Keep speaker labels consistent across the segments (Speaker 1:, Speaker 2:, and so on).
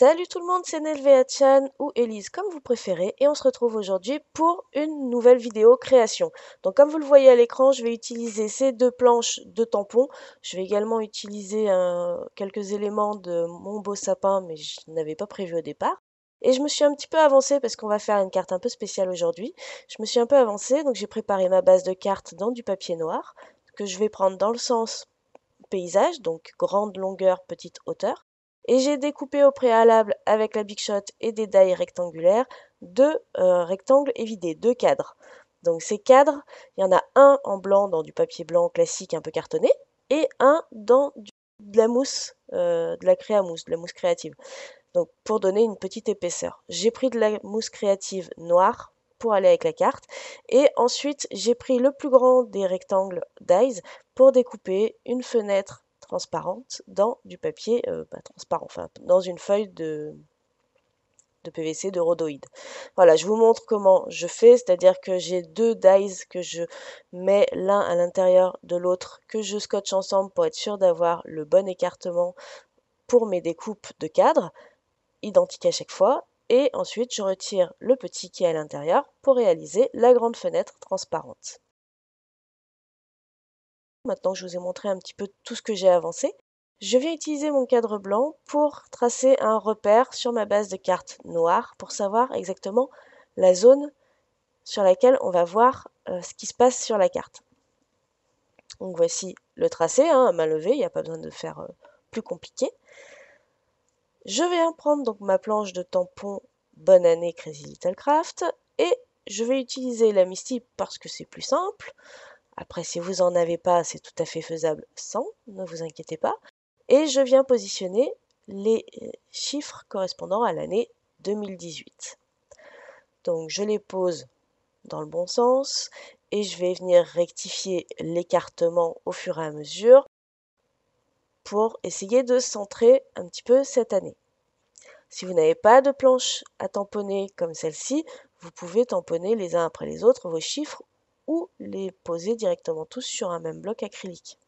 Speaker 1: Salut tout le monde, c'est Nelvea Chan ou Elise comme vous préférez et on se retrouve aujourd'hui pour une nouvelle vidéo création. Donc comme vous le voyez à l'écran, je vais utiliser ces deux planches de tampons. Je vais également utiliser euh, quelques éléments de mon beau sapin mais je n'avais pas prévu au départ. Et je me suis un petit peu avancée parce qu'on va faire une carte un peu spéciale aujourd'hui. Je me suis un peu avancée, donc j'ai préparé ma base de cartes dans du papier noir que je vais prendre dans le sens paysage, donc grande longueur, petite hauteur. Et j'ai découpé au préalable avec la Big Shot et des dies rectangulaires deux euh, rectangles évidés, deux cadres. Donc ces cadres, il y en a un en blanc dans du papier blanc classique un peu cartonné et un dans de la mousse, euh, de la créa mousse, de la mousse créative. Donc pour donner une petite épaisseur. J'ai pris de la mousse créative noire pour aller avec la carte. Et ensuite, j'ai pris le plus grand des rectangles dies pour découper une fenêtre transparente dans du papier euh, pas transparent, enfin dans une feuille de, de PVC de rhodoïde. Voilà, je vous montre comment je fais, c'est-à-dire que j'ai deux dies que je mets l'un à l'intérieur de l'autre, que je scotche ensemble pour être sûr d'avoir le bon écartement pour mes découpes de cadres, identiques à chaque fois, et ensuite je retire le petit qui est à l'intérieur pour réaliser la grande fenêtre transparente. Maintenant que je vous ai montré un petit peu tout ce que j'ai avancé, je viens utiliser mon cadre blanc pour tracer un repère sur ma base de cartes noire pour savoir exactement la zone sur laquelle on va voir euh, ce qui se passe sur la carte. Donc voici le tracé, hein, à main levée, il n'y a pas besoin de faire euh, plus compliqué. Je vais prendre donc ma planche de tampon Bonne année Crazy Little Craft et je vais utiliser la Misty parce que c'est plus simple. Après, si vous n'en avez pas, c'est tout à fait faisable sans, ne vous inquiétez pas. Et je viens positionner les euh, chiffres correspondant à l'année 2018. Donc je les pose dans le bon sens et je vais venir rectifier l'écartement au fur et à mesure pour essayer de centrer un petit peu cette année. Si vous n'avez pas de planche à tamponner comme celle-ci, vous pouvez tamponner les uns après les autres vos chiffres ou les poser directement tous sur un même bloc acrylique.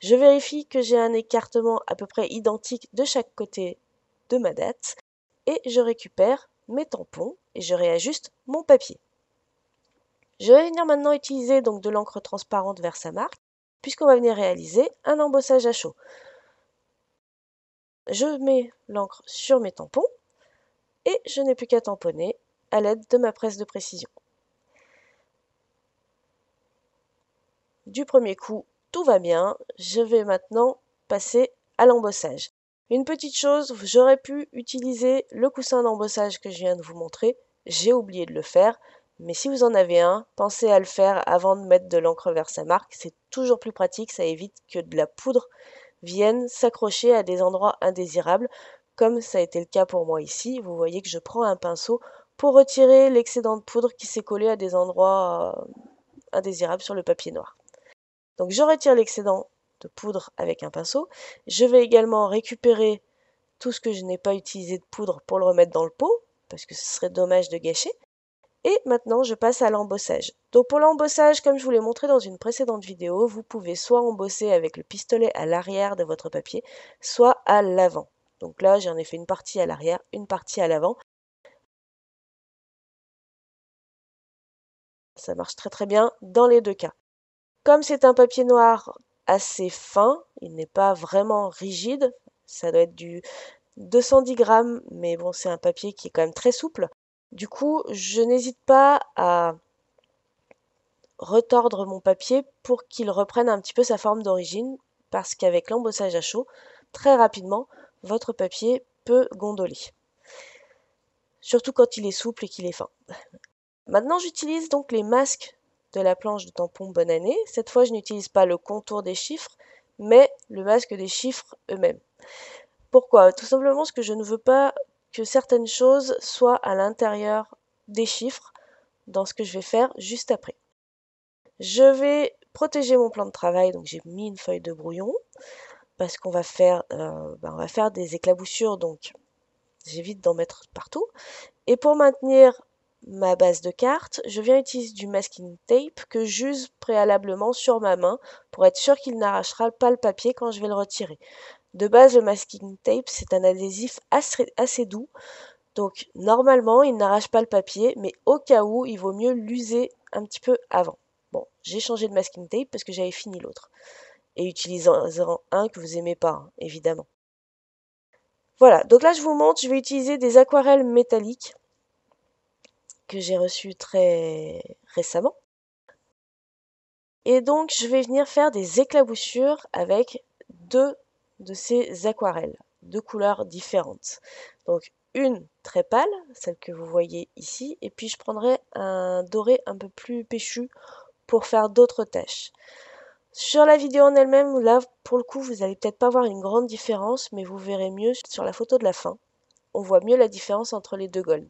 Speaker 1: Je vérifie que j'ai un écartement à peu près identique de chaque côté de ma date et je récupère mes tampons et je réajuste mon papier. Je vais venir maintenant utiliser donc de l'encre transparente vers sa marque, puisqu'on va venir réaliser un embossage à chaud. Je mets l'encre sur mes tampons et je n'ai plus qu'à tamponner à l'aide de ma presse de précision. du premier coup, tout va bien. Je vais maintenant passer à l'embossage. Une petite chose, j'aurais pu utiliser le coussin d'embossage que je viens de vous montrer. J'ai oublié de le faire, mais si vous en avez un, pensez à le faire avant de mettre de l'encre vers sa marque. C'est toujours plus pratique, ça évite que de la poudre vienne s'accrocher à des endroits indésirables, comme ça a été le cas pour moi ici. Vous voyez que je prends un pinceau pour retirer l'excédent de poudre qui s'est collé à des endroits euh, indésirables sur le papier noir. Donc je retire l'excédent de poudre avec un pinceau. Je vais également récupérer tout ce que je n'ai pas utilisé de poudre pour le remettre dans le pot, parce que ce serait dommage de gâcher. Et maintenant, je passe à l'embossage. Donc pour l'embossage, comme je vous l'ai montré dans une précédente vidéo, vous pouvez soit embosser avec le pistolet à l'arrière de votre papier, soit à l'avant. Donc là, j'en ai fait une partie à l'arrière, une partie à l'avant. Ça marche très très bien dans les deux cas. Comme c'est un papier noir assez fin, il n'est pas vraiment rigide, ça doit être du 210 grammes, mais bon, c'est un papier qui est quand même très souple. Du coup, je n'hésite pas à retordre mon papier pour qu'il reprenne un petit peu sa forme d'origine, parce qu'avec l'embossage à chaud, très rapidement, votre papier peut gondoler. Surtout quand il est souple et qu'il est fin. Maintenant, j'utilise donc les masques de la planche de tampon Bonne année. Cette fois, je n'utilise pas le contour des chiffres, mais le masque des chiffres eux-mêmes. Pourquoi Tout simplement parce que je ne veux pas que certaines choses soient à l'intérieur des chiffres dans ce que je vais faire juste après. Je vais protéger mon plan de travail, donc j'ai mis une feuille de brouillon parce qu'on va faire, euh, ben, on va faire des éclaboussures, donc j'évite d'en mettre partout. Et pour maintenir ma base de cartes, je viens utiliser du masking tape que j'use préalablement sur ma main pour être sûr qu'il n'arrachera pas le papier quand je vais le retirer. De base, le masking tape, c'est un adhésif assez, doux, donc normalement, il n'arrache pas le papier, mais au cas où, il vaut mieux l'user un petit peu avant. Bon, j'ai changé de masking tape parce que j'avais fini l'autre. Et utilisant un que vous aimez pas, hein, évidemment. Voilà, donc là je vous montre, je vais utiliser des aquarelles métalliques que j'ai reçu très récemment. Et donc, je vais venir faire des éclaboussures avec deux de ces aquarelles, deux couleurs différentes. Donc, une très pâle, celle que vous voyez ici, et puis je prendrai un doré un peu plus péchu pour faire d'autres tâches. Sur la vidéo en elle-même, là, pour le coup, vous allez peut-être pas voir une grande différence, mais vous verrez mieux sur la photo de la fin. On voit mieux la différence entre les deux golds.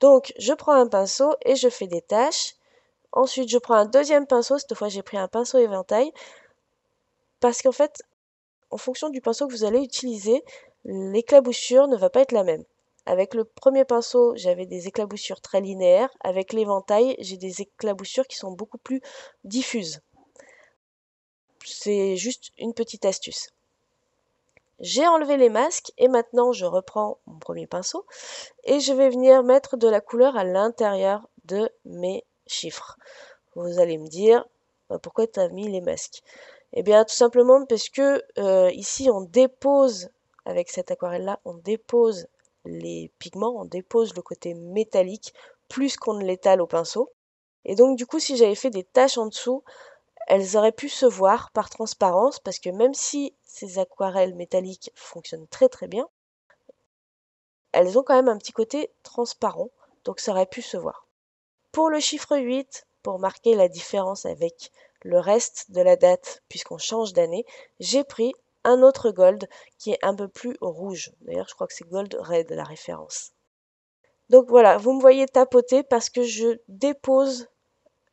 Speaker 1: Donc, je prends un pinceau et je fais des taches. Ensuite, je prends un deuxième pinceau. Cette fois, j'ai pris un pinceau éventail. Parce qu'en fait, en fonction du pinceau que vous allez utiliser, l'éclaboussure ne va pas être la même. Avec le premier pinceau, j'avais des éclaboussures très linéaires. Avec l'éventail, j'ai des éclaboussures qui sont beaucoup plus diffuses. C'est juste une petite astuce j'ai enlevé les masques et maintenant je reprends mon premier pinceau et je vais venir mettre de la couleur à l'intérieur de mes chiffres. Vous allez me dire bah, pourquoi tu as mis les masques Eh bien tout simplement parce que euh, ici on dépose avec cette aquarelle là, on dépose les pigments, on dépose le côté métallique plus qu'on ne l'étale au pinceau. Et donc du coup si j'avais fait des taches en dessous, elles auraient pu se voir par transparence parce que même si ces aquarelles métalliques fonctionnent très très bien, elles ont quand même un petit côté transparent, donc ça aurait pu se voir. Pour le chiffre 8, pour marquer la différence avec le reste de la date, puisqu'on change d'année, j'ai pris un autre gold qui est un peu plus rouge. D'ailleurs, je crois que c'est Gold Red la référence. Donc voilà, vous me voyez tapoter parce que je dépose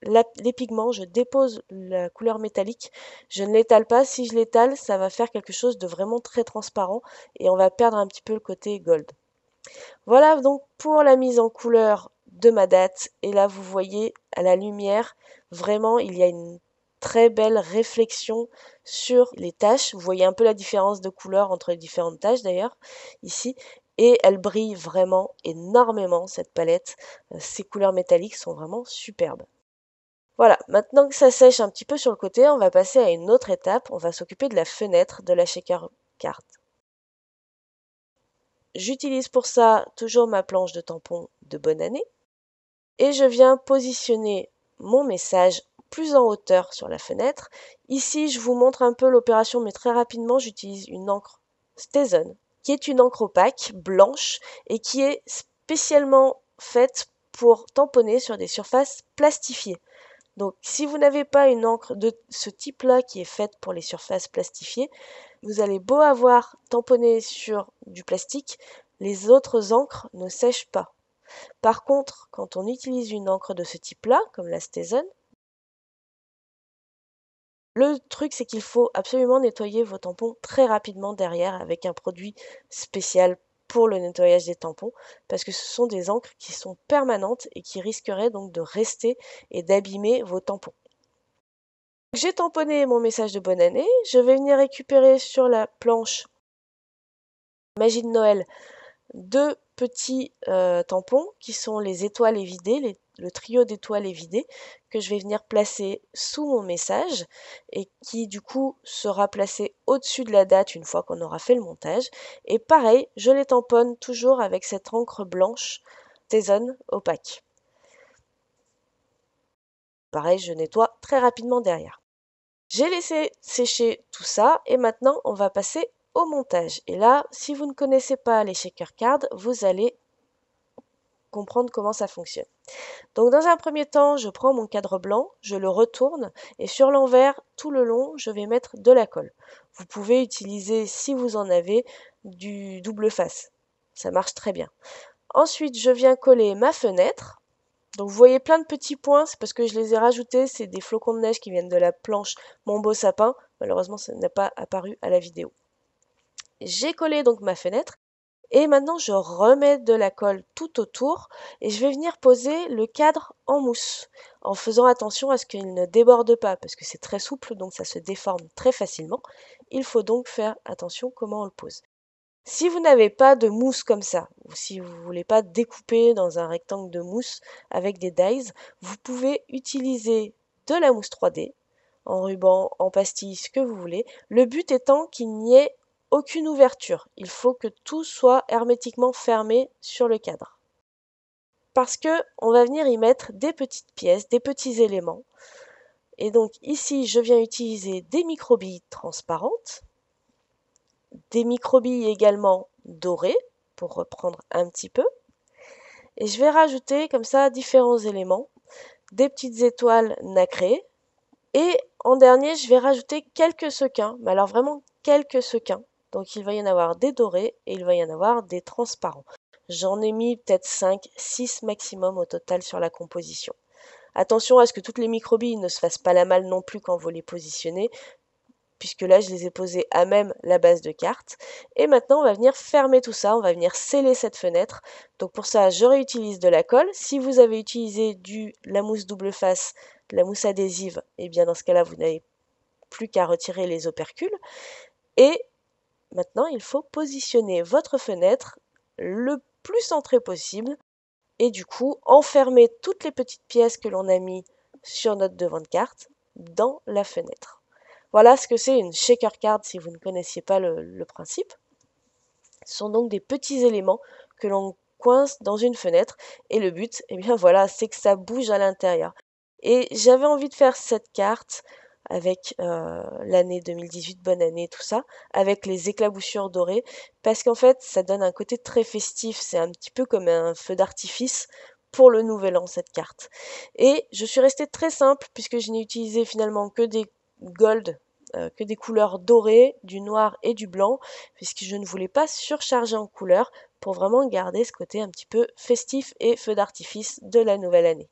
Speaker 1: les pigments, je dépose la couleur métallique, je ne l'étale pas. Si je l'étale, ça va faire quelque chose de vraiment très transparent et on va perdre un petit peu le côté gold. Voilà donc pour la mise en couleur de ma date. Et là, vous voyez à la lumière, vraiment, il y a une très belle réflexion sur les taches. Vous voyez un peu la différence de couleur entre les différentes taches d'ailleurs, ici. Et elle brille vraiment énormément, cette palette. Euh, ces couleurs métalliques sont vraiment superbes. Voilà, maintenant que ça sèche un petit peu sur le côté, on va passer à une autre étape. On va s'occuper de la fenêtre de la shaker card. J'utilise pour ça toujours ma planche de tampon de bonne année. Et je viens positionner mon message plus en hauteur sur la fenêtre. Ici, je vous montre un peu l'opération, mais très rapidement, j'utilise une encre Stazen qui est une encre opaque, blanche, et qui est spécialement faite pour tamponner sur des surfaces plastifiées. Donc si vous n'avez pas une encre de ce type-là qui est faite pour les surfaces plastifiées, vous allez beau avoir tamponné sur du plastique, les autres encres ne sèchent pas. Par contre, quand on utilise une encre de ce type-là, comme la Stesen, le truc, c'est qu'il faut absolument nettoyer vos tampons très rapidement derrière avec un produit spécial le nettoyage des tampons parce que ce sont des encres qui sont permanentes et qui risqueraient donc de rester et d'abîmer vos tampons. J'ai tamponné mon message de bonne année, je vais venir récupérer sur la planche Magie de Noël deux petits euh, tampons qui sont les étoiles évidées, les le trio d'étoiles est vidé, que je vais venir placer sous mon message et qui du coup sera placé au-dessus de la date une fois qu'on aura fait le montage. Et pareil, je les tamponne toujours avec cette encre blanche saison opaque. Pareil, je nettoie très rapidement derrière. J'ai laissé sécher tout ça et maintenant on va passer au montage. Et là, si vous ne connaissez pas les shaker cards, vous allez comprendre comment ça fonctionne. Donc dans un premier temps, je prends mon cadre blanc, je le retourne et sur l'envers, tout le long, je vais mettre de la colle. Vous pouvez utiliser, si vous en avez, du double face. Ça marche très bien. Ensuite, je viens coller ma fenêtre. Donc vous voyez plein de petits points, c'est parce que je les ai rajoutés, c'est des flocons de neige qui viennent de la planche Mon beau sapin. Malheureusement, ça n'a pas apparu à la vidéo. J'ai collé donc ma fenêtre et maintenant, je remets de la colle tout autour et je vais venir poser le cadre en mousse en faisant attention à ce qu'il ne déborde pas parce que c'est très souple donc ça se déforme très facilement. Il faut donc faire attention comment on le pose. Si vous n'avez pas de mousse comme ça, ou si vous ne voulez pas découper dans un rectangle de mousse avec des dies, vous pouvez utiliser de la mousse 3D, en ruban, en pastille, ce que vous voulez. Le but étant qu'il n'y ait aucune ouverture. Il faut que tout soit hermétiquement fermé sur le cadre. Parce que on va venir y mettre des petites pièces, des petits éléments. Et donc ici, je viens utiliser des microbilles transparentes, des microbilles également dorées, pour reprendre un petit peu. Et je vais rajouter comme ça différents éléments, des petites étoiles nacrées. Et en dernier, je vais rajouter quelques sequins, mais alors vraiment quelques sequins. Donc il va y en avoir des dorés et il va y en avoir des transparents. J'en ai mis peut-être 5, 6 maximum au total sur la composition. Attention à ce que toutes les microbilles ne se fassent pas la mal non plus quand vous les positionnez, puisque là je les ai posées à même la base de carte. Et maintenant on va venir fermer tout ça, on va venir sceller cette fenêtre. Donc pour ça je réutilise de la colle. Si vous avez utilisé du la mousse double face, de la mousse adhésive, et eh bien dans ce cas-là vous n'avez plus qu'à retirer les opercules. Et Maintenant, il faut positionner votre fenêtre le plus centré possible et du coup enfermer toutes les petites pièces que l'on a mis sur notre devant de carte dans la fenêtre. Voilà ce que c'est une shaker card si vous ne connaissiez pas le, principe. Ce sont donc des petits éléments que l'on coince dans une fenêtre et le but, eh bien voilà, c'est que ça bouge à l'intérieur. Et j'avais envie de faire cette carte avec euh, l'année 2018, bonne année, tout ça, avec les éclaboussures dorées, parce qu'en fait, ça donne un côté très festif, c'est un petit peu comme un feu d'artifice pour le nouvel an, cette carte. Et je suis restée très simple, puisque je n'ai utilisé finalement que des gold, euh, que des couleurs dorées, du noir et du blanc, puisque je ne voulais pas surcharger en couleurs pour vraiment garder ce côté un petit peu festif et feu d'artifice de la nouvelle année.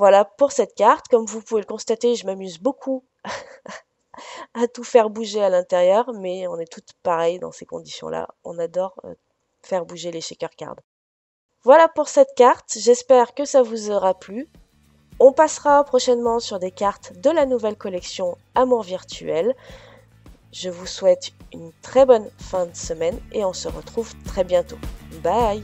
Speaker 1: Voilà pour cette carte. Comme vous pouvez le constater, je m'amuse beaucoup à tout faire bouger à l'intérieur, mais on est toutes pareilles dans ces conditions-là. On adore euh, faire bouger les shaker cards. Voilà pour cette carte, j'espère que ça vous aura plu. On passera prochainement sur des cartes de la nouvelle collection Amour Virtuel. Je vous souhaite une très bonne fin de semaine et on se retrouve très bientôt. Bye